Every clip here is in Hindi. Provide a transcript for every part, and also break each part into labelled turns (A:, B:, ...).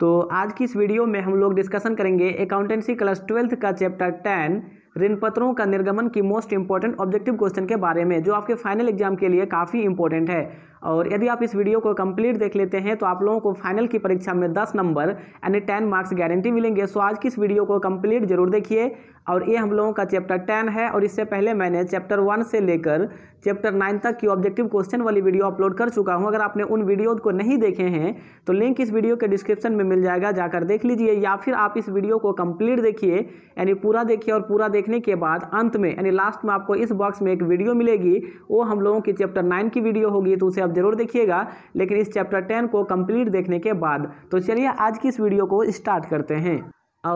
A: तो आज की इस वीडियो में हम लोग डिस्कशन करेंगे अकाउंटेंसी क्लास ट्वेल्थ का चैप्टर टेन ऋण पत्रों का निर्गमन की मोस्ट इंपॉर्टेंट ऑब्जेक्टिव क्वेश्चन के बारे में जो आपके फाइनल एग्जाम के लिए काफ़ी इंपॉर्टेंट है और यदि आप इस वीडियो को कंप्लीट देख लेते हैं तो आप लोगों को फाइनल की परीक्षा में 10 नंबर यानी 10 मार्क्स गारंटी मिलेंगे सो आज की इस वीडियो को कंप्लीट जरूर देखिए और ये हम लोगों का चैप्टर टेन है और इससे पहले मैंने चैप्टर वन से लेकर चैप्टर नाइन तक की ऑब्जेक्टिव क्वेश्चन वाली वीडियो अपलोड कर चुका हूँ अगर आपने उन वीडियो को नहीं देखे हैं तो लिंक इस वीडियो के डिस्क्रिप्शन में मिल जाएगा जाकर देख लीजिए या फिर आप इस वीडियो को कंप्लीट देखिए यानी पूरा देखिए और पूरा देखने के बाद अंत में यानी लास्ट में आपको इस बॉक्स में एक वीडियो मिलेगी वो हम लोगों की चैप्टर नाइन की वीडियो होगी तो उसे आप जरूर देखिएगा लेकिन इस चैप्टर टेन को कंप्लीट देखने के बाद तो चलिए आज की इस वीडियो को स्टार्ट करते हैं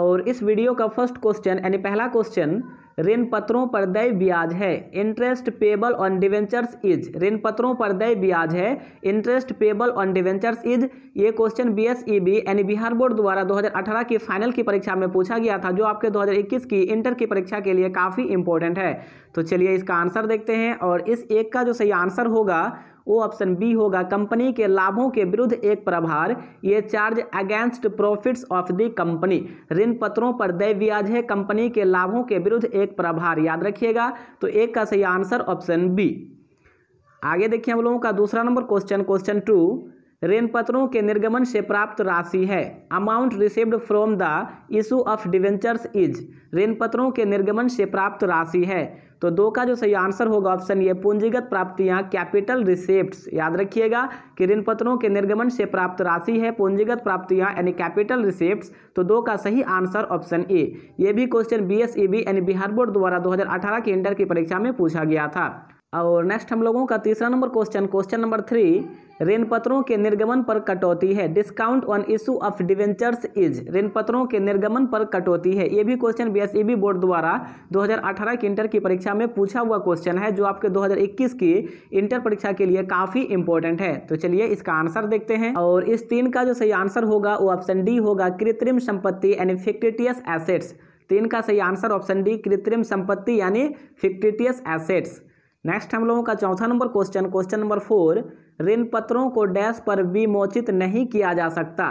A: और इस वीडियो का फर्स्ट क्वेश्चन यानी पहला क्वेश्चन ऋण पत्रों पर दय ब्याज है interest payable on debentures is ऋण पत्रों पर दय ब्याज है interest payable on debentures is ये क्वेश्चन बी एस ई बी यानी बिहार बोर्ड द्वारा 2018 की फाइनल की परीक्षा में पूछा गया था जो आपके 2021 की इंटर की परीक्षा के लिए काफ़ी इंपॉर्टेंट है तो चलिए इसका आंसर देखते हैं और इस एक का जो सही आंसर होगा वो ऑप्शन बी होगा कंपनी के लाभों के विरुद्ध एक प्रभार ये charge against profits of the company ऋण पत्रों पर दय ब्याज है कंपनी के लाभों के विरुद्ध एक प्रभार याद रखिएगा तो एक का सही आंसर ऑप्शन बी आगे देखिए हम लोगों का दूसरा नंबर क्वेश्चन क्वेश्चन टू ऋण पत्रों के निर्गमन से प्राप्त राशि है amount received from the issue of debentures is ऋण पत्रों के निर्गमन से प्राप्त राशि है तो दो का जो सही आंसर होगा ऑप्शन ये पूंजीगत प्राप्तियां कैपिटल रिसेप्ट याद रखिएगा कि ऋण पत्रों के निर्गमन से प्राप्त राशि है पूंजीगत प्राप्तियां यानी कैपिटल रिसेप्ट तो दो का सही आंसर ऑप्शन ए ये भी question B S E B यानी बिहार बोर्ड द्वारा दो के इंटर की परीक्षा में पूछा गया था और नेक्स्ट हम लोगों का तीसरा number question question number three ऋण पत्रों के निर्गमन पर कटौती है discount on issue of debentures is ऋण पत्रों के निर्गमन पर कटौती है ये भी क्वेश्चन बीएसईबी बोर्ड द्वारा 2018 की इंटर की परीक्षा में पूछा हुआ क्वेश्चन है जो आपके 2021 की इंटर परीक्षा के लिए काफ़ी इंपॉर्टेंट है तो चलिए इसका आंसर देखते हैं और इस तीन का जो सही आंसर होगा वो ऑप्शन डी होगा कृत्रिम संपत्ति एंड फिक्टिटियस एसेट्स तीन का सही आंसर ऑप्शन डी कृत्रिम संपत्ति यानी फिक्टिटियस एसेट्स नेक्स्ट हम लोगों का चौथा number question question number four ऋण पत्रों को डैश पर विमोचित नहीं किया जा सकता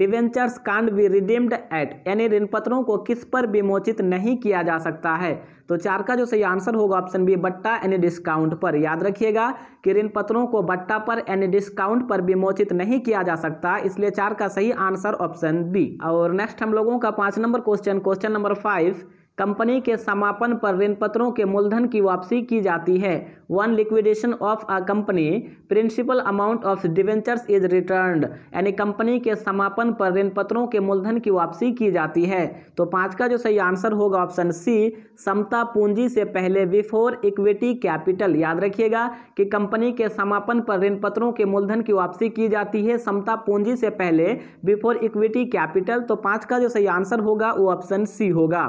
A: debentures can't be redeemed eight यानी ऋण पत्रों को किस पर विमोचित नहीं किया जा सकता है तो चार का जो सही आंसर होगा ऑप्शन बी बट्टा यानी डिस्काउंट पर याद रखिएगा कि ऋण पत्रों को बट्टा पर यानी डिस्काउंट पर विमोचित नहीं किया जा सकता इसलिए चार का सही आंसर ऑप्शन बी और नेक्स्ट हम लोगों का पाँच number question question number five company के समापन पर ऋण पत्रों के मूलधन की वापसी की जाती है on liquidation of a company principal amount of debentures is returned यानी कंपनी के समापन पर ऋण पत्रों के मूलधन की वापसी की जाती है तो पाँच का जो सही आंसर होगा ऑप्शन सी समता पूंजी से पहले बिफोर इक्विटी कैपिटल याद रखिएगा कि कंपनी के समापन पर ऋण पत्रों के मूलधन की वापसी की जाती है समता पूंजी से पहले बिफोर इक्विटी कैपिटल तो पाँच का जो सही आंसर होगा वो ऑप्शन सी होगा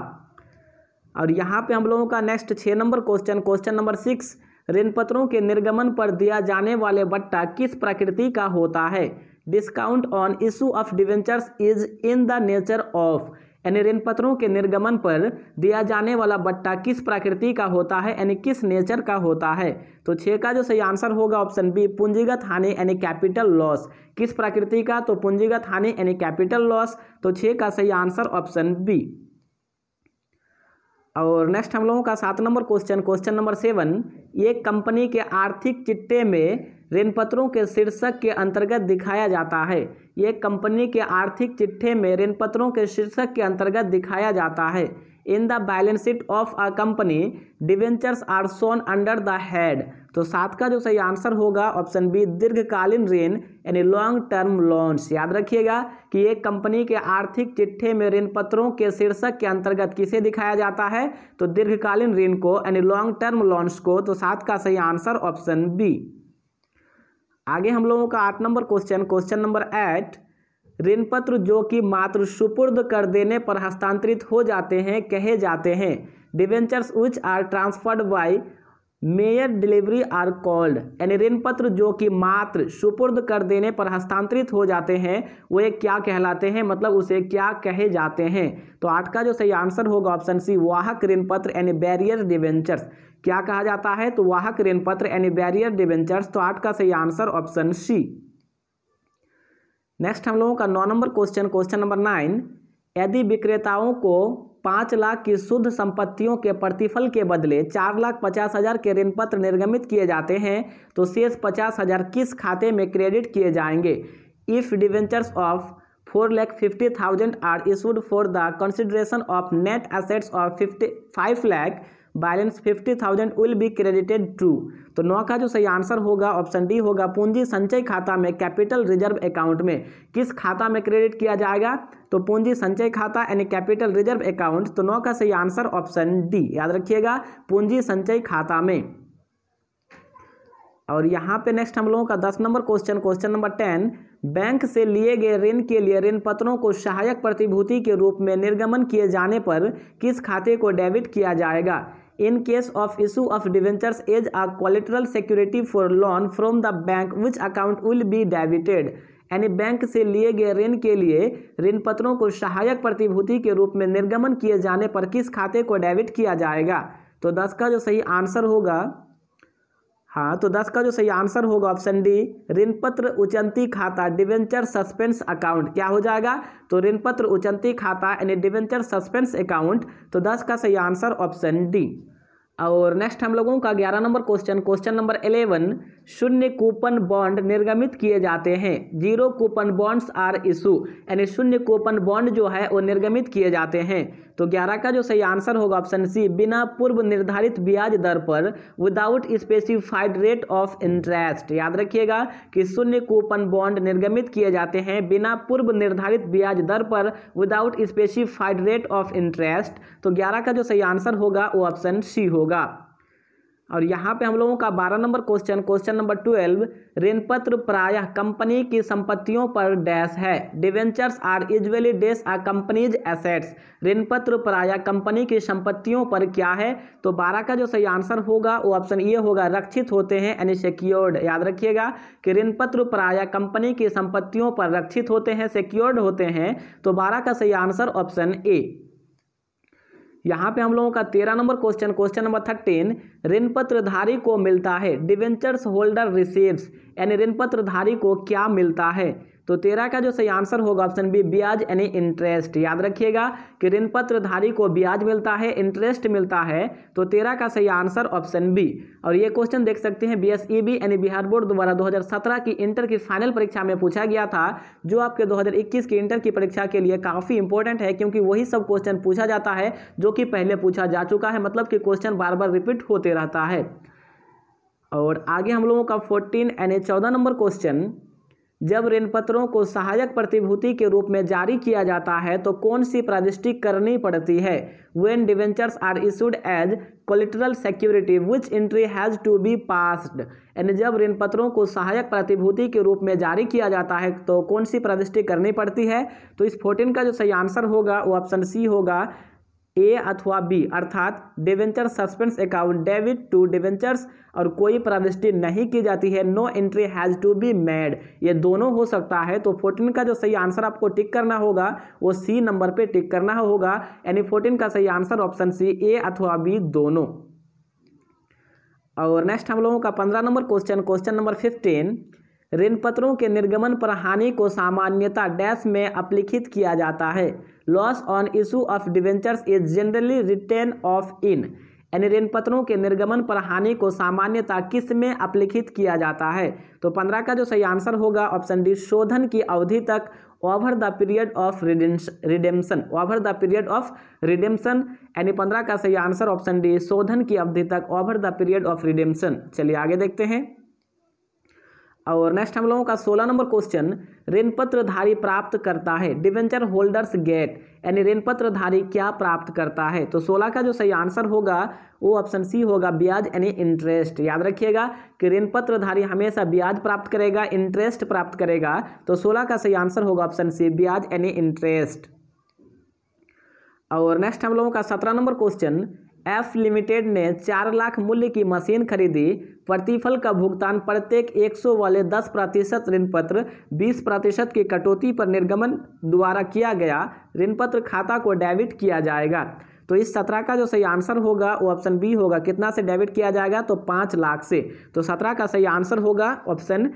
A: और यहाँ पे हम लोगों का नेक्स्ट छः number question question number six ऋणपत्रों के निर्गमन पर दिया जाने वाले बट्टा किस प्रकृति का होता है discount on issue of debentures is in the nature of यानी रेनपत्रों के निर्गमन पर दिया जाने वाला बट्टा किस प्रकृति का होता है यानी किस नेचर का होता है तो छः का जो सही आंसर होगा ऑप्शन बी पूंजीगत हानि यानी कैपिटल लॉस किस प्रकृति का तो पूंजीगत हानि यानी कैपिटल लॉस तो छः का सही आंसर ऑप्शन बी और नेक्स्ट हम लोगों का सात number question question number seven एक कंपनी के आर्थिक चिट्ठे में ऋणपत्रों के शीर्षक के अंतर्गत दिखाया जाता है ये कंपनी के आर्थिक चिट्ठे में ऋणपत्रों के शीर्षक के अंतर्गत दिखाया जाता है in the balance sheet of a company debentures are shown under the head तो सात का जो सही आंसर होगा ऑप्शन बी दीर्घकालीन ऋण यानी लॉन्ग टर्म लोन्स याद रखिएगा कि एक कंपनी के आर्थिक चिट्ठे में ऋण पत्रों के शीर्षक के अंतर्गत किसे दिखाया जाता है तो दीर्घकालीन ऋण को यानी लॉन्ग टर्म लोन्स को तो सात का सही आंसर ऑप्शन बी आगे हम लोगों का आठ number question question number eight ऋण पत्र जो कि मात्र सुपुर्द कर देने पर हस्तांतरित हो जाते हैं कहे जाते हैं debentures which are transferred by mere delivery are called यानी ऋण पत्र जो कि मात्र सुपुर्द कर देने पर हस्तांतरित हो जाते हैं एक क्या कहलाते हैं मतलब उसे क्या कहे जाते हैं तो आठ का जो सही आंसर होगा ऑप्शन सी वाहक ऋण पत्र यानी बैरियर डिवेंचर्स क्या कहा जाता है तो वाहक ऋण पत्र यानी बैरियर डिवेंचर्स तो आठ का सही आंसर ऑप्शन सी नेक्स्ट हम लोगों का नौ number question question number nine यदि विक्रेताओं को पाँच लाख की शुद्ध संपत्तियों के प्रतिफल के बदले चार लाख पचास हज़ार के ऋण पत्र निर्गमित किए जाते हैं तो शेष पचास हज़ार किस खाते में क्रेडिट किए जाएंगे if debentures of four lakh fifty thousand are issued for the consideration of net assets of fifty five lakh balance fifty thousand will be credited to तो नौ का जो सही आंसर होगा ऑप्शन डी होगा पूंजी संचय खाता में कैपिटल रिजर्व अकाउंट में किस खाता में क्रेडिट किया जाएगा तो पूंजी संचय खाता यानी कैपिटल रिजर्व अकाउंट तो नौ का सही आंसर ऑप्शन डी याद रखिएगा पूंजी संचय खाता में और यहाँ पे नेक्स्ट हम लोगों का दस number question question number ten bank से लिए गए ऋण के लिए ऋण पत्रों को सहायक प्रतिभूति के रूप में निर्गमन किए जाने पर किस खाते को डेबिट किया जाएगा in case of issue of debentures as a collateral security for loan from the bank which account will be debited यानी बैंक से लिए गए ऋण के लिए ऋण पत्रों को सहायक प्रतिभूति के रूप में निर्गमन किए जाने पर किस खाते को डेबिट किया जाएगा तो दस का जो सही आंसर होगा हाँ तो दस का जो सही आंसर होगा ऑप्शन डी ऋणपत्र उचंती खाता डिवेंचर सस्पेंस अकाउंट क्या हो जाएगा तो ऋणपत्र उचंती खाता यानी डिवेंचर सस्पेंस अकाउंट तो दस का सही आंसर ऑप्शन डी और नेक्स्ट हम लोगों का ग्यारह number question question number eleven शून्य कूपन बॉन्ड निर्गमित किए जाते हैं zero coupon bonds are issue यानी शून्य कूपन बॉन्ड जो है वो निर्गमित किए जाते हैं तो ग्यारह का जो सही आंसर होगा ऑप्शन सी बिना पूर्व निर्धारित ब्याज दर पर without specified rate of interest याद रखिएगा कि शून्य कूपन बॉन्ड निर्गमित किए जाते हैं बिना पूर्व निर्धारित ब्याज दर पर without specified rate of interest तो ग्यारह का जो सही आंसर होगा वो ऑप्शन सी होगा और यहाँ पे हम लोगों का बारह number question question number twelve ऋणपत्र प्रायः कंपनी की संपत्तियों पर डैश है debentures are easily dash are companies assets ऋणपत्र प्रायः कंपनी की संपत्तियों पर क्या है तो बारह का जो सही आंसर होगा वो ऑप्शन ये होगा रक्षित होते हैं यानी सिक्योर्ड याद रखिएगा कि ऋणपत्र प्रायः कंपनी की संपत्तियों पर रक्षित होते हैं सिक्योर्ड होते हैं तो बारह का सही आंसर ऑप्शन ए यहाँ पे हम लोगों का तेरह number question question number thirteen ऋण पत्रधारी को मिलता है डिवेंचर्स होल्डर रिसीव्स यानी ऋण धारी को क्या मिलता है तो तेरह का जो सही आंसर होगा ऑप्शन बी ब्याज यानी इंटरेस्ट याद रखिएगा कि ऋण पत्रधारी को ब्याज मिलता है इंटरेस्ट मिलता है तो तेरह का सही आंसर ऑप्शन बी और ये क्वेश्चन देख सकते हैं बी एस ई बी यानी बिहार बोर्ड द्वारा 2017 की इंटर की फाइनल परीक्षा में पूछा गया था जो आपके 2021 की इंटर की परीक्षा के लिए काफ़ी इंपॉर्टेंट है क्योंकि वही सब क्वेश्चन पूछा जाता है जो कि पहले पूछा जा चुका है मतलब कि क्वेश्चन बार बार रिपीट होते रहता है और आगे हम लोगों का फोर्टीन यानी चौदह नंबर क्वेश्चन जब ऋण पत्रों को सहायक प्रतिभूति के रूप में जारी किया जाता है तो कौन सी प्रविष्टि करनी पड़ती है when debentures are issued as collateral security which entry has to be passed यानी जब ऋण पत्रों को सहायक प्रतिभूति के रूप में जारी किया जाता है तो कौन सी प्रविष्टि करनी पड़ती है तो इस फोर्टीन का जो सही आंसर होगा वो ऑप्शन सी होगा ए अथवा बी अर्थात debenture suspense account debit to debentures और कोई प्रविष्टि नहीं की जाती है no entry has to be made ये दोनों हो सकता है तो फोर्टीन का जो सही आंसर आपको टिक करना होगा वो सी नंबर पे टिक करना होगा यानी फोर्टीन का सही आंसर ऑप्शन सी ए अथवा बी दोनों और नेक्स्ट हम लोगों का पंद्रह number question question number fifteen ऋण पत्रों के निर्गमन पर हानि को सामान्यता डैश में अपलिखित किया जाता है loss on issue of debentures is generally written off in यानी ऋण पत्रों के निर्गमन पर हानि को सामान्यता किस में अपलिखित किया जाता है तो पंद्रह का जो सही आंसर होगा ऑप्शन डी शोधन की अवधि तक over the period of redemption over the period of redemption यानी पंद्रह का सही आंसर ऑप्शन डी शोधन की अवधि तक over the period of redemption चलिए आगे देखते हैं और नेक्स्ट हम लोगों का सोलह नंबर क्वेश्चन ऋण पत्रधारी प्राप्त करता है डिवेंचर होल्डर्स गेट यानी ऋण पत्रधारी क्या प्राप्त करता है तो सोलह का जो सही आंसर होगा वो ऑप्शन सी होगा ब्याज यानी इंटरेस्ट याद रखिएगा कि ऋण पत्रधारी हमेशा ब्याज प्राप्त करेगा इंटरेस्ट प्राप्त करेगा तो सोलह का सही आंसर होगा ऑप्शन सी ब्याज यानी इंटरेस्ट और नेक्स्ट हम लोगों का सत्रह नंबर क्वेश्चन एफ लिमिटेड ने चार लाख मूल्य की मशीन खरीदी प्रतिफल का भुगतान प्रत्येक 100 वाले 10 प्रतिशत ऋणपत्र बीस प्रतिशत की कटौती पर निर्गमन द्वारा किया गया ऋणपत्र खाता को डेबिट किया जाएगा तो इस सत्रह का जो सही आंसर होगा वो ऑप्शन बी होगा कितना से डेबिट किया जाएगा तो पाँच लाख से तो सत्रह का सही आंसर होगा ऑप्शन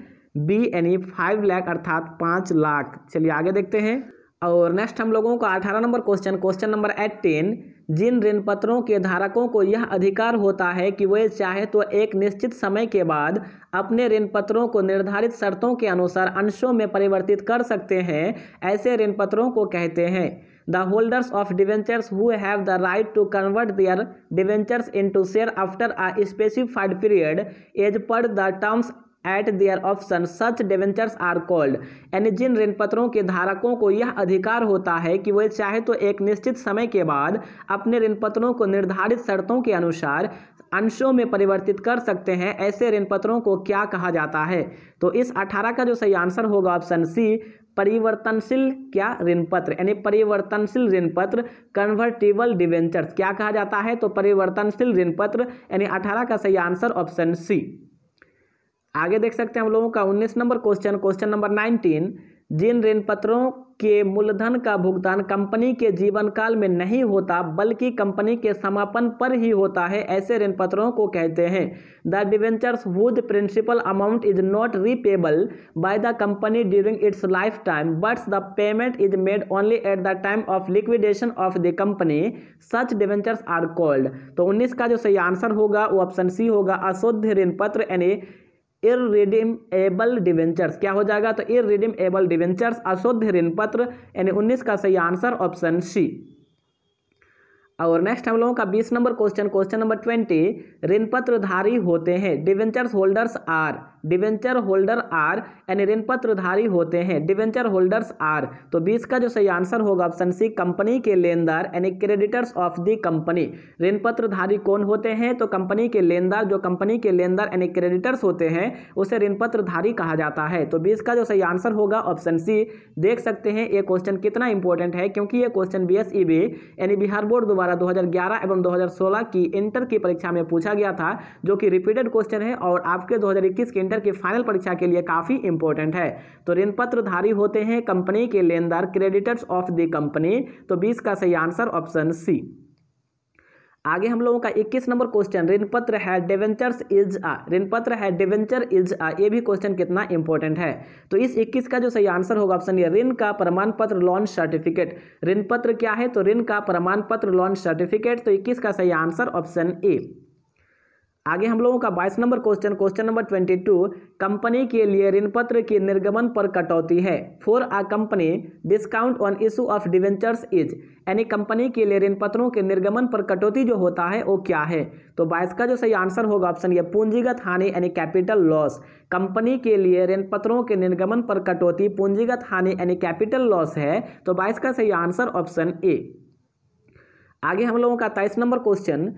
A: बी यानी फाइव लाख अर्थात पाँच लाख चलिए आगे देखते हैं और नेक्स्ट हम लोगों का अठारह number question question number eighteen जिन ऋण पत्रों के धारकों को यह अधिकार होता है कि वे चाहे तो एक निश्चित समय के बाद अपने ऋण पत्रों को निर्धारित शर्तों के अनुसार अंशों में परिवर्तित कर सकते हैं ऐसे ऋण पत्रों को कहते हैं the holders of debentures who have the right to convert their debentures into share after a specified period as per the terms at their option such debentures are called यानी जिन ऋण पत्रों के धारकों को यह अधिकार होता है कि वे चाहे तो एक निश्चित समय के बाद अपने ऋण पत्रों को निर्धारित शर्तों के अनुसार अंशों में परिवर्तित कर सकते हैं ऐसे ऋण पत्रों को क्या कहा जाता है तो इस 18 का जो सही आंसर होगा ऑप्शन सी परिवर्तनशील क्या ऋण पत्र यानी परिवर्तनशील ऋण पत्र कन्वर्टेबल डिवेंचर्स क्या कहा जाता है तो परिवर्तनशील ऋण पत्र यानी 18 का सही आंसर ऑप्शन सी आगे देख सकते हैं हम लोगों का उन्नीस number question question number nineteen जिन ऋण पत्रों के मूलधन का भुगतान कंपनी के जीवन काल में नहीं होता बल्कि कंपनी के समापन पर ही होता है ऐसे ऋण पत्रों को कहते हैं the debentures whose principal amount is not repayable by the company during its life time but the payment is made only at the time of liquidation of the company such debentures are called तो उन्नीस का जो सही आंसर होगा वो ऑप्शन सी होगा अशुद्ध ऋण पत्र यानी एबल डिवेंचर्स क्या हो जाएगा तो एबल डिवेंचर्स अशुद्ध ऋण पत्र यानी उन्नीस का सही आंसर ऑप्शन सी और नेक्स्ट हम लोगों का बीस number question question number twenty ऋण पत्रधारी होते हैं debentures holders are debenture holder are यानी ऋण पत्रधारी होते हैं डिवेंचर होल्डर्स आर तो बीस का जो सही आंसर होगा ऑप्शन सी कंपनी के लेनदार यानी क्रेडिटर्स ऑफ दी कंपनी ऋण पत्रधारी कौन होते हैं तो कंपनी के लेनदार जो कंपनी के लेनदार यानी क्रेडिटर्स होते हैं उसे ऋण पत्रधारी कहा जाता है तो बीस का जो सही आंसर होगा ऑप्शन सी देख सकते हैं ये क्वेश्चन कितना इंपॉर्टेंट है क्योंकि ये क्वेश्चन बी एस e यानी बिहार बोर्ड द्वारा ग्यारह एवं सोलह की इंटर की परीक्षा में पूछा गया था जो कि रिपीटेड क्वेश्चन है और आपके इक्कीस के इंटर की फाइनल परीक्षा के लिए काफ़ी इंपॉर्टेंट है तो ऋण पत्रधारी होते हैं कंपनी के लेनदार क्रेडिटर्स ऑफ द कंपनी तो बीस का सही आंसर ऑप्शन सी आगे हम लोगों का 21 नंबर क्वेश्चन ऋण पत्र है डेवेंचर्स इज आ ऋण पत्र है डिवेंचर इज आ ये भी क्वेश्चन कितना इंपॉर्टेंट है तो इस 21 का जो सही आंसर होगा ऑप्शन ये ऋण का प्रमाण पत्र लॉन्च सर्टिफिकेट ऋण पत्र क्या है तो ऋण का प्रमाण पत्र लॉन्च सर्टिफिकेट तो 21 का सही आंसर ऑप्शन ए आगे हम लोगों का बाईस number question question number twenty two company के लिए ऋण पत्र के निर्गमन पर कटौती है for a company discount on issue of debentures is यानी कंपनी के लिए ऋण पत्रों के निर्गमन पर कटौती जो होता है वो क्या है तो बाईस का जो सही आंसर होगा ऑप्शन ये पूंजीगत हानि यानी कैपिटल लॉस कंपनी के लिए ऋण पत्रों के निर्गमन पर कटौती पूंजीगत हानि यानी कैपिटल लॉस है तो बाईस का सही आंसर ऑप्शन ए आगे हम लोगों का तेईस नंबर क्वेश्चन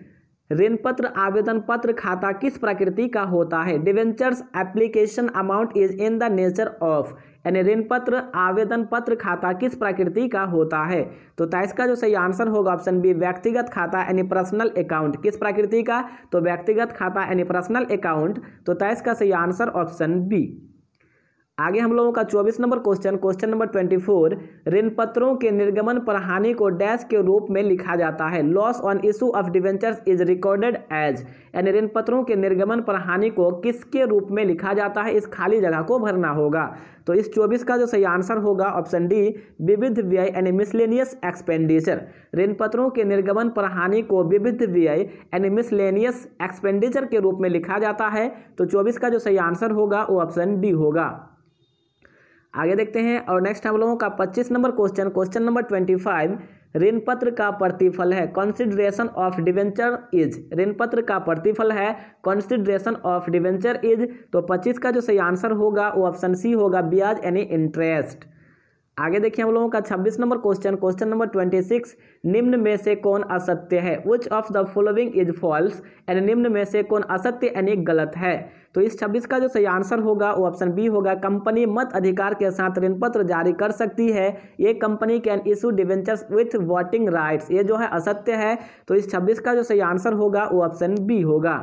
A: ऋण पत्र आवेदन पत्र खाता किस प्रकृति का होता है debentures application amount is in the nature of यानी ऋण पत्र आवेदन पत्र खाता किस प्रकृति का होता है तो, तो का जो सही आंसर होगा ऑप्शन बी व्यक्तिगत खाता यानी पर्सनल अकाउंट किस प्रकृति का तो व्यक्तिगत खाता यानी पर्सनल अकाउंट तो, तो का सही आंसर ऑप्शन बी आगे हम लोगों का चौबीस number question question number twenty four ऋण पत्रों के निर्गमन पर हानि को डैश के रूप में लिखा जाता है loss on issue of debentures is recorded as यानी ऋण पत्रों के निर्गमन पर हानि को किसके रूप में लिखा जाता है इस खाली जगह को भरना होगा तो इस चौबीस का जो सही आंसर होगा ऑप्शन डी विविध व्यय यानी मिसलेनियस एक्सपेंडिचर ऋण पत्रों के निर्गमन पर हानि को विविध व्यय यानी मिसलेनियस एक्सपेंडिचर के रूप में लिखा जाता है तो चौबीस का जो सही आंसर होगा वो ऑप्शन डी होगा आगे देखते हैं और नेक्स्ट हम लोगों का पच्चीस number question question number twenty five ऋण पत्र का प्रतिफल है कंसिडरेशन ऑफ डिवेंचर इज ऋण पत्र का प्रतिफल है कंसिडरेशन ऑफ डिवेंचर इज तो 25 का जो सही आंसर होगा वो ऑप्शन सी होगा ब्याज यानी इंटरेस्ट आगे देखिए हम लोगों का 26 नंबर क्वेश्चन क्वेश्चन नंबर 26 निम्न में से कौन असत्य है which of the following is false and निम्न में से कौन असत्य यानी गलत है तो इस 26 का जो सही आंसर होगा वो ऑप्शन बी होगा कंपनी मत अधिकार के साथ ऋण पत्र जारी कर सकती है ये company can issue debentures with voting rights ये जो है असत्य है तो इस छब्बीस का जो सही आंसर होगा वो ऑप्शन बी होगा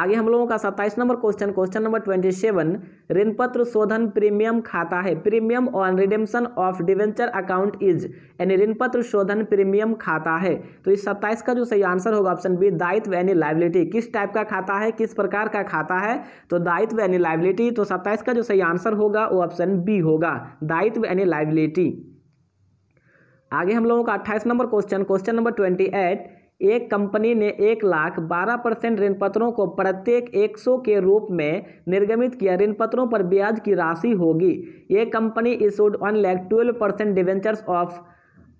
A: आगे हम लोगों का सत्ताईस number question question number twenty seven ऋण पत्र शोधन प्रीमियम खाता है premium on redemption of debenture account is यानी ऋण पत्र शोधन प्रीमियम खाता है तो इस सत्ताईस का जो सही आंसर होगा ऑप्शन बी दायित्व यानी लाइबिलिटी किस टाइप का खाता है किस प्रकार का खाता है तो दायित्व यानी लाइबिलिटी तो सत्ताईस का जो सही आंसर होगा वो ऑप्शन बी होगा दायित्व यानी लाइबिलिटी आगे हम लोगों का अट्ठाईस number question question number twenty eight एक कंपनी ने एक लाख बारह परसेंट ऋण पत्रों को प्रत्येक एक सौ के रूप में निर्गमित किया ऋणपत्रों पर ब्याज की राशि होगी ये company issued one lakh twelve percent debentures of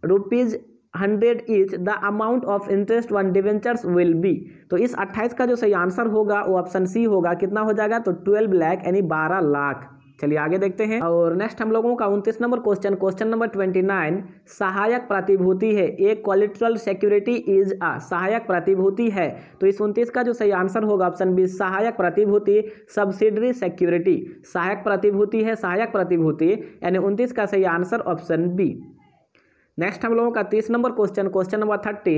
A: rupees hundred is the amount of interest on debentures will be तो इस अट्ठाईस का जो सही आंसर होगा वो ऑप्शन सी होगा कितना हो जाएगा तो ट्वेल्व लैख यानी बारह लाख चलिए आगे देखते हैं और नेक्स्ट हम लोगों का उनतीस number question question number twenty nine सहायक प्रतिभूति है एक क्वालिट्रल सिक्योरिटी इज अ सहायक प्रतिभूति है तो इस उनतीस का जो सही आंसर होगा ऑप्शन बी सहायक प्रतिभूति सब्सिडरी सिक्योरिटी सहायक प्रतिभूति है सहायक प्रतिभूति यानी उनतीस का सही आंसर ऑप्शन बी नेक्स्ट हम लोगों का तीस number question question number thirty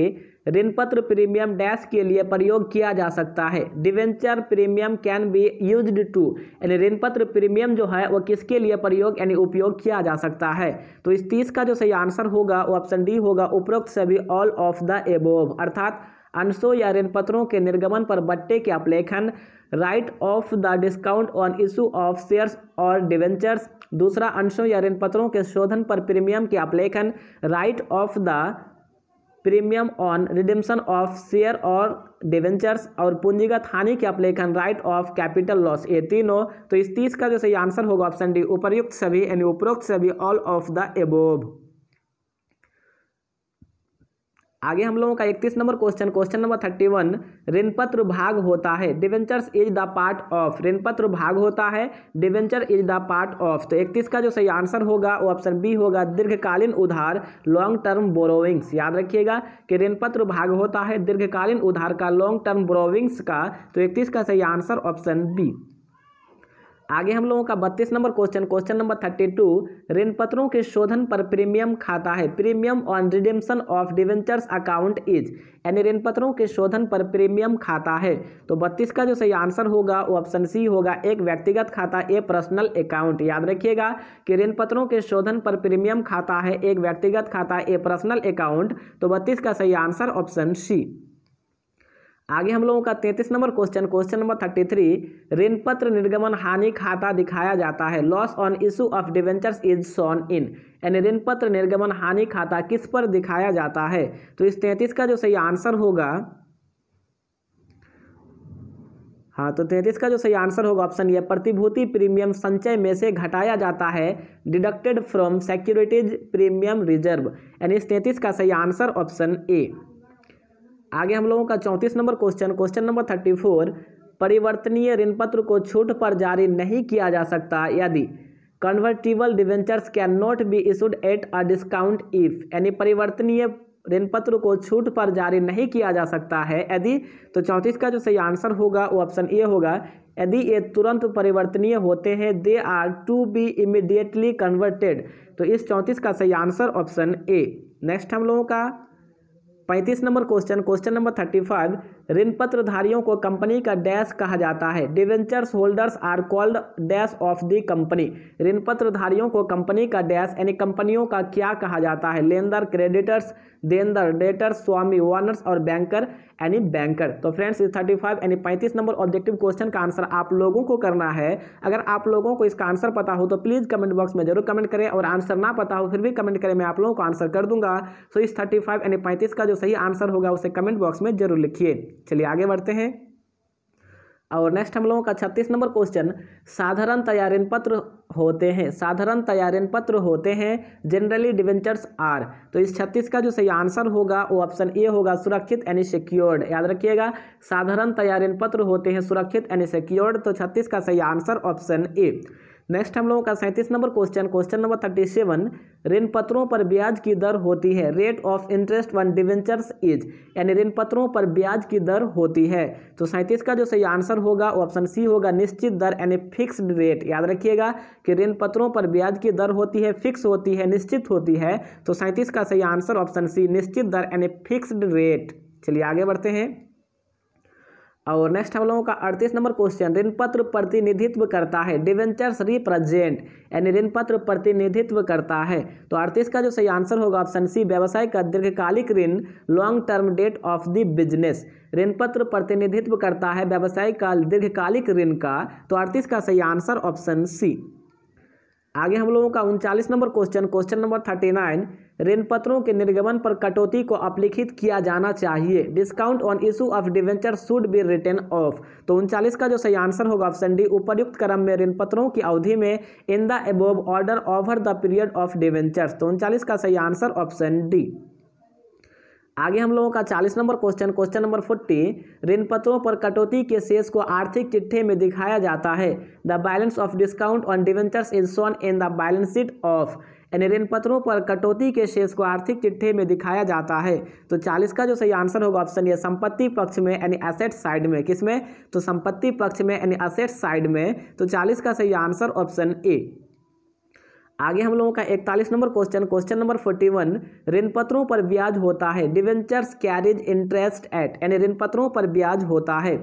A: ऋण पत्र प्रीमियम डैश के लिए प्रयोग किया जा सकता है debenture premium can be used to यानी ऋण पत्र प्रीमियम जो है वो किसके लिए प्रयोग यानी उपयोग किया जा सकता है तो इस तीस का जो सही आंसर होगा वो ऑप्शन डी होगा उपरोक्त सभी ऑल ऑफ द एबोव अर्थात अंशों या ऋण पत्रों के निर्गमन पर बट्टे के अपलेखन write off the discount on issue of shares और डिवेंचर्स दूसरा अंशों या ऋण पत्रों के शोधन पर प्रीमियम के अपलेखन write off the premium on redemption of share और डिवेंचर्स और पूंजीगत हानि के अपलेखन राइट ऑफ कैपिटल लॉस ये तीनों तो इस तीस का जो सही आंसर होगा ऑप्शन डी उपर्युक्त सभी यानी उपरोक्त सभी ऑल ऑफ द एबोव आगे हम लोगों का इकतीस number question question number thirty one ऋणपत्र भाग होता है debentures is the part of ऋणपत्र भाग होता है debenture is the part of तो इकतीस का जो सही आंसर होगा वो ऑप्शन बी होगा दीर्घकालीन उधार लॉन्ग टर्म बोरोविंग्स याद रखिएगा कि ऋणपत्र भाग होता है दीर्घकालीन उधार का लॉन्ग टर्म बोरोविंग्स का तो इकतीस का सही आंसर ऑप्शन बी आगे हम लोगों का बत्तीस number question question number thirty two ऋण पत्रों के शोधन पर प्रीमियम खाता है premium on redemption of debentures account is यानी ऋण पत्रों के शोधन पर प्रीमियम खाता है तो बत्तीस का जो सही आंसर होगा वो ऑप्शन सी होगा एक व्यक्तिगत खाता ए पर्सनल अकाउंट याद रखिएगा कि ऋण पत्रों के शोधन पर प्रीमियम खाता है एक व्यक्तिगत खाता ए पर्सनल अकाउंट तो बत्तीस का सही आंसर ऑप्शन सी आगे हम लोगों का तैंतीस number question question number thirty three ऋण पत्र निर्गमन हानि खाता दिखाया जाता है loss on issue of debentures is shown in यानी पत्र निर्गमन हानि खाता किस पर दिखाया जाता है तो इस तैंतीस का जो सही आंसर होगा हाँ तो तैंतीस का जो सही आंसर होगा ऑप्शन ये प्रतिभूति प्रीमियम संचय में से घटाया जाता है deducted from securities premium reserve यानी इस तैंतीस का सही आंसर ऑप्शन ए आगे हम लोगों का चौंतीस number question question number thirty four परिवर्तनीय ऋण पत्र को छूट पर जारी नहीं किया जा सकता यदि convertible debentures can not be issued at a discount if यानी परिवर्तनीय ऋण पत्र को छूट पर जारी नहीं किया जा सकता है यदि तो चौंतीस का जो सही आंसर होगा वो ऑप्शन ए होगा यदि ये तुरंत परिवर्तनीय होते हैं they are to be immediately converted तो इस चौंतीस का सही आंसर ऑप्शन ए नेक्स्ट हम लोगों का पैंतीस number question question number thirty five ऋण पत्रधारियों को कंपनी का डैश कहा जाता है debentures holders are called dash of the company ऋण धारियों को कंपनी का डैश यानी कंपनियों का क्या कहा जाता है लेंदर क्रेडिटर्स देंदर डेटर्स स्वामी ओनर्स और बैंकर यानी बैंकर तो फ्रेंड्स इस थर्टी फाइव यानी पैंतीस नंबर ऑब्जेक्टिव क्वेश्चन का आंसर आप लोगों को करना है अगर आप लोगों को इसका आंसर पता हो तो प्लीज़ कमेंट बॉक्स में जरूर कमेंट करें और आंसर ना पता हो फिर भी कमेंट करें मैं आप लोगों को आंसर कर दूंगा सो तो इस थर्टी फाइव यानी पैंतीस का जो सही आंसर होगा उसे कमेंट बॉक्स में जरूर लिखिए चलिए आगे बढ़ते हैं और नेक्स्ट हम लोगों का छत्तीस नंबर क्वेश्चन साधारण तैयारियन पत्र होते हैं साधारण तैयारियन पत्र होते हैं जनरली डिवेंचर्स आर तो इस छत्तीस का जो सही आंसर होगा वो ऑप्शन ए होगा सुरक्षित एंड सिक्योर्ड याद रखिएगा साधारण तैयारियन पत्र होते हैं सुरक्षित एंड सिक्योर्ड तो छत्तीस का सही आंसर ऑप्शन ए नेक्स्ट हम लोगों का सैंतीस number question question number thirty seven ऋण पत्रों पर ब्याज की दर होती है rate of interest on debentures is यानी ऋण पत्रों पर ब्याज की दर होती है तो सैंतीस का जो सही आंसर होगा ऑप्शन सी होगा निश्चित दर यानी फिक्स्ड रेट याद रखिएगा कि ऋण पत्रों पर ब्याज की दर होती है फिक्स होती है निश्चित होती है तो सैंतीस का सही आंसर ऑप्शन सी निश्चित दर यानी फिक्सड रेट चलिए आगे बढ़ते हैं और नेक्स्ट हम लोगों का अड़तीस नंबर क्वेश्चन ऋण पत्र प्रतिनिधित्व करता है डिवेंचर्स रिप्रेजेंट यानी ऋण पत्र प्रतिनिधित्व करता है तो अड़तीस का जो सही आंसर होगा ऑप्शन सी व्यवसाय का दीर्घकालिक ऋण long term debt of the business ऋण पत्र प्रतिनिधित्व करता है व्यवसाय का दीर्घकालिक ऋण का तो अड़तीस का सही आंसर ऑप्शन सी आगे हम लोगों का उनचालीस number question question number thirty nine ऋण पत्रों के निर्गमन पर कटौती को अपलिखित किया जाना चाहिए discount on issue of debenture should be written off तो उनचालीस का जो सही आंसर होगा ऑप्शन डी उपयुक्त क्रम में ऋण पत्रों की अवधि में in the above order over the period of debentures तो उनचालीस का सही आंसर ऑप्शन डी आगे हम लोगों का चालीस number question question number forty ऋण पत्रों पर कटौती के शेष को आर्थिक चिट्ठे में दिखाया जाता है the balance of discount on debentures is shown in the balance sheet of यानी ऋण पत्रों पर कटौती के शेष को आर्थिक चिट्ठे में दिखाया जाता है तो चालीस का जो सही आंसर होगा ऑप्शन ये संपत्ति पक्ष में यानी एसेट साइड में किसमें तो संपत्ति पक्ष में यानी एसेट साइड में तो चालीस का सही आंसर ऑप्शन ए आगे हम लोगों का इकतालीस number question question number forty one ऋण पत्रों पर ब्याज होता है डिवेंचर्स कैरिज इंटरेस्ट एट यानी ऋण पत्रों पर ब्याज होता है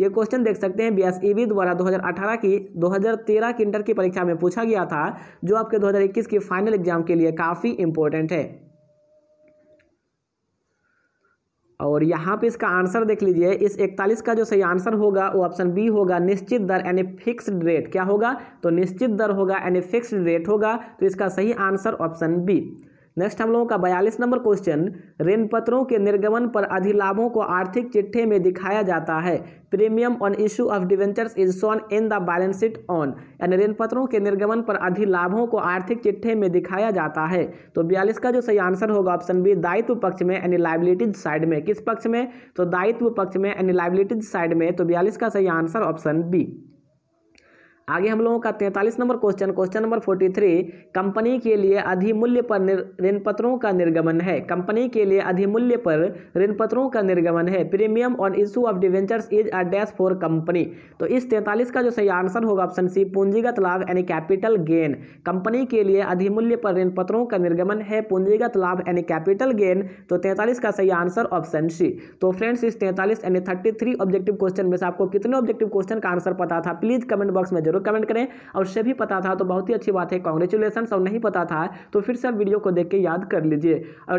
A: ये क्वेश्चन देख सकते हैं बी e द्वारा 2018 की 2013 की इंटर की परीक्षा में पूछा गया था जो आपके 2021 के फाइनल एग्जाम के लिए काफ़ी इंपॉर्टेंट है और यहाँ पे इसका आंसर देख लीजिए इस 41 का जो सही आंसर होगा वो ऑप्शन बी होगा निश्चित दर यानी फिक्स्ड रेट क्या होगा तो निश्चित दर होगा यानी फिक्स्ड रेट होगा तो इसका सही आंसर ऑप्शन बी नेक्स्ट हम लोगों का बयालीस नंबर क्वेश्चन ऋण पत्रों के निर्गमन पर अधिलाभों को आर्थिक चिट्ठे में दिखाया जाता है premium on issue of debentures is shown in the balance sheet on यानी ऋण पत्रों के निर्गमन पर अधिलाभों को आर्थिक चिट्ठे में दिखाया जाता है तो बयालीस का जो सही आंसर होगा ऑप्शन बी दायित्व पक्ष में यानी लाइबिलिटीज साइड में किस पक्ष में तो दायित्व पक्ष में यानी लाइबिलिटीज साइड में तो बयालीस का सही आंसर ऑप्शन बी आगे हम लोगों का तैंतालीस number question question number forty three company के लिए अधिमूल्य पर ऋण पत्रों का निर्गमन है कंपनी के लिए अधिमूल्य पर ऋण पत्रों का निर्गमन है premium on issue of debentures is a dash for company तो इस तैंतालीस का जो सही आंसर होगा ऑप्शन सी पूंजीगत लाभ यानी कैपिटल गेन कंपनी के लिए अधिमूल्य पर ऋण पत्रों का निर्गमन है पूंजीगत लाभ यानी कैपिटल गेन तो तैंतालीस का सही आंसर ऑप्शन सी तो फ्रेंड्स इस तैंतालीस यानी थर्टी थ्री ऑब्जेक्टिव क्वेश्चन में से आपको कितने ऑब्जेक्टिव क्वेश्चन का आंसर पता था प्लीज कमेंट बॉक्स में जरूर जरूर कमेंट करें और उससे भी पता था तो बहुत ही अच्छी बात है कॉन्ग्रेचुलेसन और नहीं पता था तो फिर से आप वीडियो को देख के याद कर लीजिए और